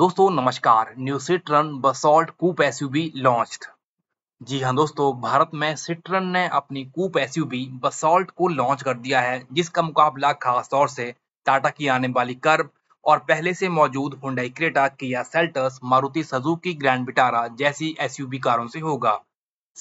दोस्तों नमस्कार new Citroen Basalt coupe SUV launched जी हाँ दोस्तों भारत में सिट्रन ने अपनी कूप एसयूवी बसॉल्ट को लॉन्च कर दिया है जिसका मुकाबला खास तौर से टाटा की आने वाली कर्ब और पहले से मौजूद Hyundai Creta Kia Seltos Maruti Suzuki Grand Vitara जैसी एसयूवी कारों से होगा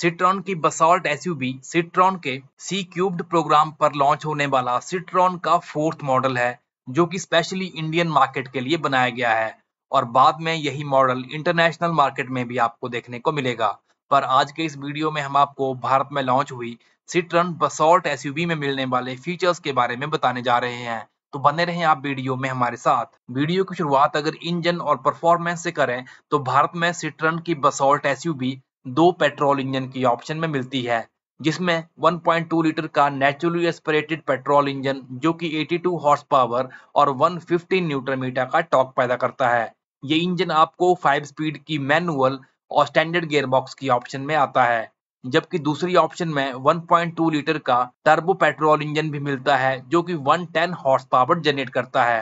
सिट्रॉन की बसॉल्ट एसयूवी सिट्रॉन के सी क्यूब्ड प्रोग्राम पर लॉन्च होने वाला सिट्रॉन का फोर्थ मॉडल है जो कि स्पेशली इंडियन मार्केट के लिए बनाया गया है और बाद में यही मॉडल इंटरनेशनल मार्केट में भी आपको देखने को मिलेगा पर आज के इस वीडियो में हम आपको भारत में लॉन्च हुई सिट्रन बसोल्ट एसयूवी में मिलने वाले फीचर्स के बारे में बताने जा रहे हैं तो बने रहें आप वीडियो में हमारे साथ वीडियो की शुरुआत अगर इंजन और परफॉर्मेंस से करें तो भारत में सिट्रन की बसोल्ट एसयूवी दो पेट्रोल इंजन की ऑप्शन में मिलती है जिसमें 1.2 लीटर का नेचुरली एस्पिरेटेड पेट्रोल इंजन जो कि 82 हॉर्स पावर और 150 न्यूटन मीटर का टॉक पैदा करता है ये इंजन आपको फाइव स्पीड की मैनुअल और स्टैंडर्ड गियरबॉक्स की ऑप्शन में आता है जबकि दूसरी ऑप्शन में 1.2 लीटर का टर्बो पेट्रोल इंजन भी मिलता है जो कि 110 हॉर्स पावर जनरेट करता है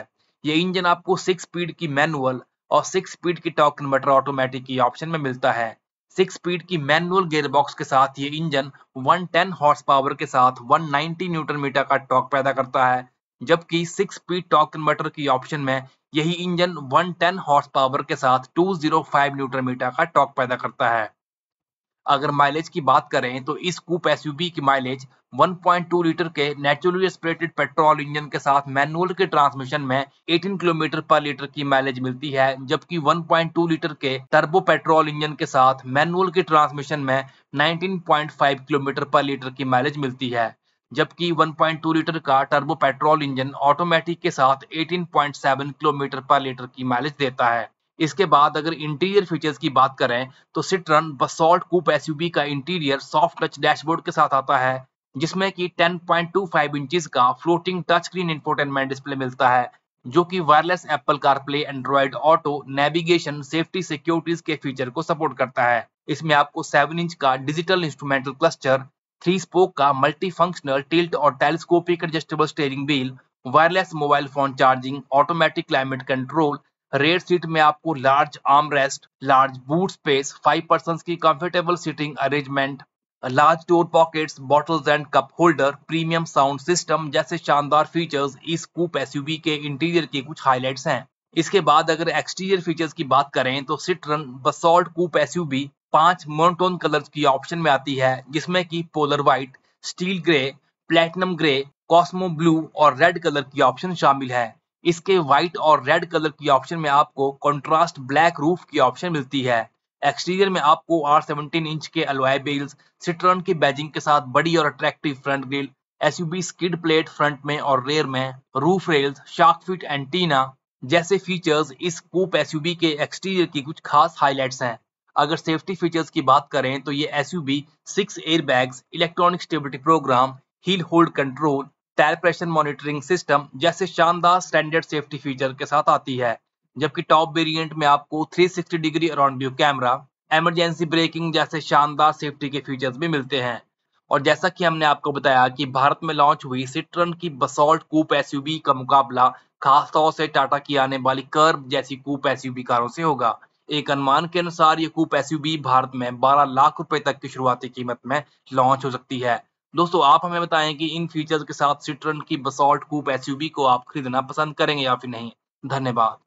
ये इंजन आपको सिक्स स्पीड की मैनुअल और सिक्स स्पीड की टॉक कन्वर्टर ऑटोमेटिक की ऑप्शन में मिलता है सिक्स स्पीड की मैनुअल गेयरबॉक्स के साथ ये इंजन 110 हॉर्स पावर के साथ 190 न्यूटन मीटर का टॉक पैदा करता है जबकि सिक्स स्पीड टॉक कन्वर्टर की ऑप्शन में यही इंजन 110 हॉर्स पावर के साथ 205 न्यूटर मीटर का टॉक पैदा करता है अगर माइलेज की बात करें तो इस कूप एसयूवी की माइलेज 1.2 लीटर के नेचुरली एस्पिरेटेड पेट्रोल इंजन के साथ मैनुअल के ट्रांसमिशन में 18 किलोमीटर पर लीटर की माइलेज मिलती है जबकि 1.2 लीटर के टर्बो पेट्रोल इंजन के साथ मैनुअल के ट्रांसमिशन में 19.5 किलोमीटर पर लीटर की माइलेज मिलती है जबकि 1.2 लीटर का टर्बो पेट्रोल इंजन ऑटोमेटिक के साथ 18.7 किलोमीटर पर लीटर की माइलेज देता है इसके बाद अगर इंटीरियर फीचर्स की बात करें तो सिट्रन बसोल्ट कूप एसयूवी का इंटीरियर सॉफ्ट टच डैशबोर्ड के साथ आता है जिसमें कि 10.25 पॉइंट इंचेस का floating touch screen infotainment display मिलता है जो कि wireless Apple CarPlay Android auto navigation safety securities के फीचर को सपोर्ट करता है इसमें आपको 7 इंच का digital instrumental cluster three spoke का मल्टी फंक्शनल टिल्ट और telescopic adjustable steering wheel wireless mobile phone charging automatic climate control rear seat में आपको large arm rest large boot space five person की comfortable seating arrangement large door pockets bottles and cup holder premium sound system जैसे शानदार features इस coupe SUV के interior के कुछ highlights हैं इसके बाद अगर एक्सटीरियर फीचर्स की बात करें तो सिट्रन बसॉल्ट कूप एसयूवी पांच मोनोटोन कलर्स की ऑप्शन में आती है जिसमें कि polar white steel grey platinum grey cosmo blue और रेड कलर की ऑप्शन शामिल है इसके व्हाइट और रेड कलर की ऑप्शन में आपको कॉन्ट्रास्ट ब्लैक रूफ की ऑप्शन मिलती है एक्सटीरियर में आपको आर सेवनटीन इंच के अलवाय बेल्स सिट्रॉन की बैजिंग के साथ बड़ी और attractive front grille SUV skid plate front में और रेयर में roof rails shark fin antenna जैसे फीचर्स इस कूप एसयूबी के एक्सटीरियर की कुछ खास हाईलाइट्स हैं अगर सेफ्टी फीचर्स की बात करें तो ये S U V six air bags electronic stability program hill hold control tyre pressure monitoring system जैसे शानदार स्टैंडर्ड सेफ्टी फीचर के साथ आती है जबकि टॉप वेरिएंट में आपको 360 degree around view camera emergency braking जैसे शानदार सेफ्टी के फीचर्स भी मिलते हैं और जैसा कि हमने आपको बताया कि भारत में लॉन्च हुई सिट्रन की बसॉल्ट कूप एसयूवी का मुकाबला खासतौर से टाटा की आने वाली कर्ब जैसी कूप बी कारों से होगा एक अनुमान के अनुसार ये कूप एस भारत में 12 लाख रुपए तक की शुरुआती कीमत में लॉन्च हो सकती है दोस्तों आप हमें बताएं कि इन फीचर्स के साथ सिट्रन की बसॉल्ट कूप एस को आप खरीदना पसंद करेंगे या फिर नहीं धन्यवाद